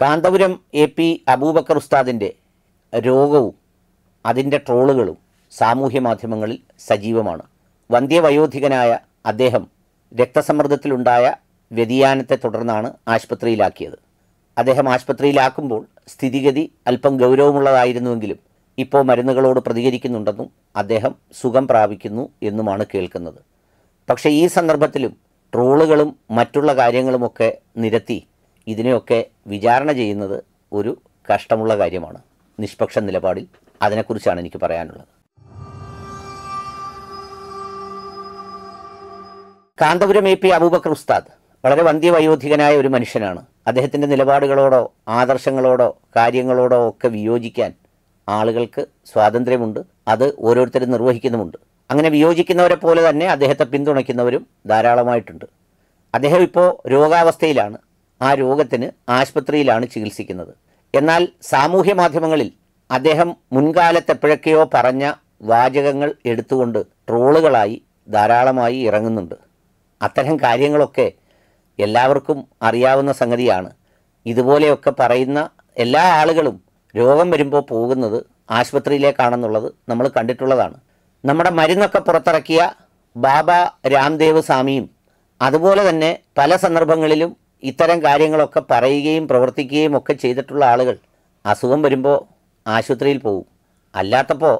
Kanthapuram A P Abubakar ഉസ്താദിൻ്റെ രോഗവും അതിൻ്റെ ട്രോളുകളും സാമൂഹ്യ മാധ്യമങ്ങളിൽ സജീവമാണ് വന്ധ്യവയോധികനായ അദ്ദേഹം രക്തസമ്മർദ്ദത്തിലുണ്ടായ വ്യതിയാനത്തെ തുടർന്നാണ് ആശുപത്രിയിലാക്കിയത് അദ്ദേഹം ആശുപത്രിയിലാക്കുമ്പോൾ സ്ഥിതിഗതി അല്പം ഗൗരവമുള്ളതായിരുന്നുവെങ്കിലും ഇപ്പോൾ മരുന്നുകളോട് പ്രതികരിക്കുന്നുണ്ടെന്നും അദ്ദേഹം സുഖം പ്രാപിക്കുന്നു എന്നുമാണ് കേൾക്കുന്നത് പക്ഷേ ഈ സന്ദർഭത്തിലും ട്രോളുകളും മറ്റുള്ള കാര്യങ്ങളുമൊക്കെ നിരത്തി ഇതിനെയൊക്കെ വിചാരണ ചെയ്യുന്നത് ഒരു കഷ്ടമുള്ള കാര്യമാണ് നിഷ്പക്ഷ നിലപാടിൽ അതിനെക്കുറിച്ചാണ് എനിക്ക് പറയാനുള്ളത് കാന്തപുരം എ പി അബൂബക്കർ ഉസ്താദ് വളരെ വന്ധ്യവയോധികനായ ഒരു മനുഷ്യനാണ് അദ്ദേഹത്തിൻ്റെ നിലപാടുകളോടോ ആദർശങ്ങളോടോ കാര്യങ്ങളോടോ ഒക്കെ വിയോജിക്കാൻ ആളുകൾക്ക് സ്വാതന്ത്ര്യമുണ്ട് അത് ഓരോരുത്തരും നിർവഹിക്കുന്നുമുണ്ട് അങ്ങനെ വിയോജിക്കുന്നവരെ പോലെ തന്നെ അദ്ദേഹത്തെ പിന്തുണയ്ക്കുന്നവരും ധാരാളമായിട്ടുണ്ട് അദ്ദേഹം ഇപ്പോൾ രോഗാവസ്ഥയിലാണ് ആ രോഗത്തിന് ആശുപത്രിയിലാണ് ചികിത്സിക്കുന്നത് എന്നാൽ സാമൂഹ്യ മാധ്യമങ്ങളിൽ അദ്ദേഹം മുൻകാലത്തെപ്പോഴൊക്കെയോ പറഞ്ഞ വാചകങ്ങൾ എടുത്തുകൊണ്ട് ട്രോളുകളായി ധാരാളമായി ഇറങ്ങുന്നുണ്ട് അത്തരം കാര്യങ്ങളൊക്കെ എല്ലാവർക്കും അറിയാവുന്ന സംഗതിയാണ് ഇതുപോലെയൊക്കെ പറയുന്ന എല്ലാ ആളുകളും രോഗം വരുമ്പോൾ പോകുന്നത് ആശുപത്രിയിലേക്കാണെന്നുള്ളത് നമ്മൾ കണ്ടിട്ടുള്ളതാണ് നമ്മുടെ മരുന്നൊക്കെ പുറത്തിറക്കിയ ബാബ രാംദേവ് സ്വാമിയും അതുപോലെ തന്നെ പല സന്ദർഭങ്ങളിലും ഇത്തരം കാര്യങ്ങളൊക്കെ പറയുകയും പ്രവർത്തിക്കുകയും ഒക്കെ ചെയ്തിട്ടുള്ള ആളുകൾ അസുഖം വരുമ്പോൾ ആശുപത്രിയിൽ പോകും അല്ലാത്തപ്പോൾ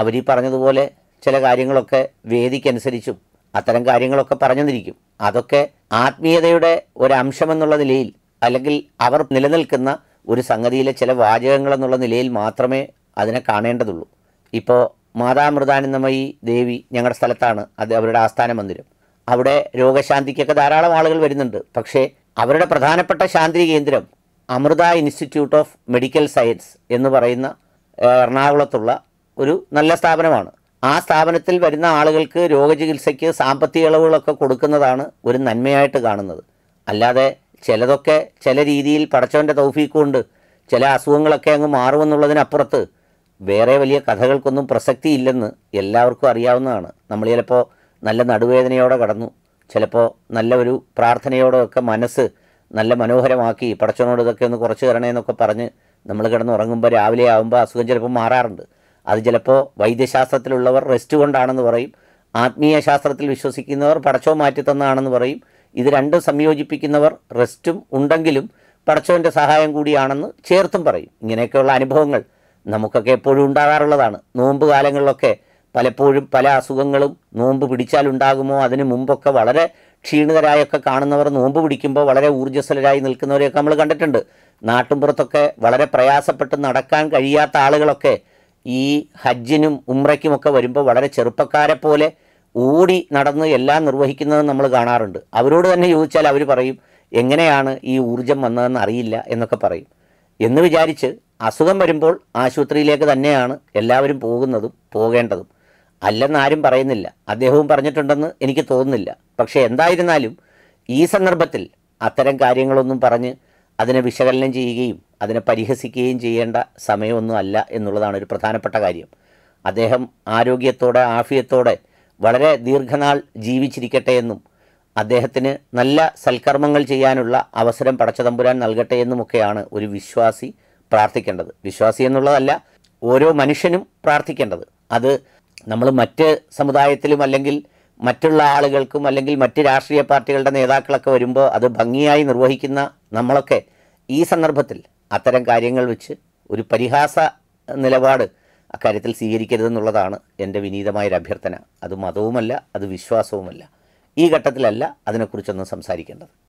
അവർ ഈ പറഞ്ഞതുപോലെ ചില കാര്യങ്ങളൊക്കെ വേദിക്കനുസരിച്ചും അത്തരം കാര്യങ്ങളൊക്കെ പറഞ്ഞു തന്നിരിക്കും അതൊക്കെ ആത്മീയതയുടെ ഒരംശമെന്നുള്ള നിലയിൽ അല്ലെങ്കിൽ അവർ നിലനിൽക്കുന്ന ഒരു സംഗതിയിലെ ചില വാചകങ്ങളെന്നുള്ള നിലയിൽ മാത്രമേ അതിനെ കാണേണ്ടതുള്ളൂ ഇപ്പോൾ മാതാമൃതാനന്ദമയി ദേവി ഞങ്ങളുടെ സ്ഥലത്താണ് അത് അവരുടെ ആസ്ഥാന മന്ദിരം അവിടെ രോഗശാന്തിക്കൊക്കെ ധാരാളം ആളുകൾ വരുന്നുണ്ട് പക്ഷേ അവരുടെ പ്രധാനപ്പെട്ട ശാന്തി കേന്ദ്രം Amrita institute of medical science എന്ന് പറയുന്ന എറണാകുളത്തുള്ള ഒരു നല്ല സ്ഥാപനമാണ് ആ സ്ഥാപനത്തിൽ വരുന്ന ആളുകൾക്ക് രോഗചികിത്സയ്ക്ക് സാമ്പത്തിക ഇളവുകളൊക്കെ കൊടുക്കുന്നതാണ് ഒരു നന്മയായിട്ട് കാണുന്നത് അല്ലാതെ ചിലതൊക്കെ ചില രീതിയിൽ പടച്ചവൻ്റെ തൗഫീക്ക് ചില അസുഖങ്ങളൊക്കെ അങ്ങ് മാറുമെന്നുള്ളതിനപ്പുറത്ത് വേറെ വലിയ കഥകൾക്കൊന്നും പ്രസക്തിയില്ലെന്ന് എല്ലാവർക്കും അറിയാവുന്നതാണ് നമ്മൾ ചിലപ്പോൾ നല്ല നടുവേദനയോടെ കടന്നു ചിലപ്പോൾ നല്ല ഒരു പ്രാർത്ഥനയോടൊക്കെ മനസ്സ് നല്ല മനോഹരമാക്കി പടച്ചവനോട് ഇതൊക്കെ ഒന്ന് കുറച്ച് തരണേന്നൊക്കെ പറഞ്ഞ് നമ്മൾ കിടന്ന് ഉറങ്ങുമ്പോൾ രാവിലെ ആകുമ്പോൾ അസുഖം ചിലപ്പോൾ മാറാറുണ്ട് അത് ചിലപ്പോൾ വൈദ്യശാസ്ത്രത്തിലുള്ളവർ റെസ്റ്റ് കൊണ്ടാണെന്ന് പറയും ആത്മീയ ശാസ്ത്രത്തിൽ വിശ്വസിക്കുന്നവർ പടച്ചോ മാറ്റി തന്നതാണെന്ന് പറയും ഇത് രണ്ടും സംയോജിപ്പിക്കുന്നവർ റെസ്റ്റും ഉണ്ടെങ്കിലും പടച്ചോൻ്റെ സഹായം കൂടിയാണെന്ന് ചേർത്തും പറയും ഇങ്ങനെയൊക്കെയുള്ള അനുഭവങ്ങൾ നമുക്കൊക്കെ എപ്പോഴും ഉണ്ടാകാറുള്ളതാണ് നോമ്പ് കാലങ്ങളിലൊക്കെ പലപ്പോഴും പല അസുഖങ്ങളും നോമ്പ് പിടിച്ചാലുണ്ടാകുമോ അതിനു മുമ്പൊക്കെ വളരെ ക്ഷീണിതരായൊക്കെ കാണുന്നവർ നോമ്പ് പിടിക്കുമ്പോൾ വളരെ ഊർജ്ജസ്വലരായി നിൽക്കുന്നവരെയൊക്കെ നമ്മൾ കണ്ടിട്ടുണ്ട് നാട്ടുമ്പുറത്തൊക്കെ വളരെ പ്രയാസപ്പെട്ട് നടക്കാൻ കഴിയാത്ത ആളുകളൊക്കെ ഈ ഹജ്ജിനും ഉമ്രയ്ക്കുമൊക്കെ വരുമ്പോൾ വളരെ ചെറുപ്പക്കാരെ പോലെ ഓടി നടന്ന് എല്ലാം നിർവഹിക്കുന്നത് നമ്മൾ കാണാറുണ്ട് അവരോട് തന്നെ ചോദിച്ചാൽ അവർ പറയും എങ്ങനെയാണ് ഈ ഊർജം വന്നതെന്ന് അറിയില്ല എന്നൊക്കെ പറയും എന്ന് വിചാരിച്ച് അസുഖം വരുമ്പോൾ ആശുപത്രിയിലേക്ക് തന്നെയാണ് എല്ലാവരും പോകുന്നതും പോകേണ്ടതും അല്ലെന്ന് ആരും പറയുന്നില്ല അദ്ദേഹവും പറഞ്ഞിട്ടുണ്ടെന്ന് എനിക്ക് തോന്നുന്നില്ല പക്ഷേ എന്തായിരുന്നാലും ഈ സന്ദർഭത്തിൽ അത്തരം കാര്യങ്ങളൊന്നും പറഞ്ഞ് അതിനെ വിശകലനം ചെയ്യുകയും അതിനെ പരിഹസിക്കുകയും ചെയ്യേണ്ട സമയമൊന്നും അല്ല എന്നുള്ളതാണ് ഒരു പ്രധാനപ്പെട്ട കാര്യം അദ്ദേഹം ആരോഗ്യത്തോടെ ആഫിയത്തോടെ വളരെ ദീർഘനാൾ ജീവിച്ചിരിക്കട്ടെ എന്നും അദ്ദേഹത്തിന് നല്ല സൽക്കർമ്മങ്ങൾ ചെയ്യാനുള്ള അവസരം പടച്ചതമ്പുരാൻ നൽകട്ടെ എന്നുമൊക്കെയാണ് ഒരു വിശ്വാസി പ്രാർത്ഥിക്കേണ്ടത് വിശ്വാസി എന്നുള്ളതല്ല ഓരോ മനുഷ്യനും പ്രാർത്ഥിക്കേണ്ടത് അത് നമ്മൾ മറ്റ് സമുദായത്തിലും അല്ലെങ്കിൽ മറ്റുള്ള ആളുകൾക്കും അല്ലെങ്കിൽ മറ്റ് രാഷ്ട്രീയ പാർട്ടികളുടെ നേതാക്കളൊക്കെ വരുമ്പോൾ അത് ഭംഗിയായി നിർവഹിക്കുന്ന നമ്മളൊക്കെ ഈ സന്ദർഭത്തിൽ അത്തരം കാര്യങ്ങൾ വെച്ച് ഒരു പരിഹാസ നിലപാട് അക്കാര്യത്തിൽ സ്വീകരിക്കരുതെന്നുള്ളതാണ് എൻ്റെ വിനീതമായൊരു അഭ്യർത്ഥന അത് മതവുമല്ല അത് വിശ്വാസവുമല്ല ഈ ഘട്ടത്തിലല്ല അതിനെക്കുറിച്ചൊന്നും സംസാരിക്കേണ്ടത്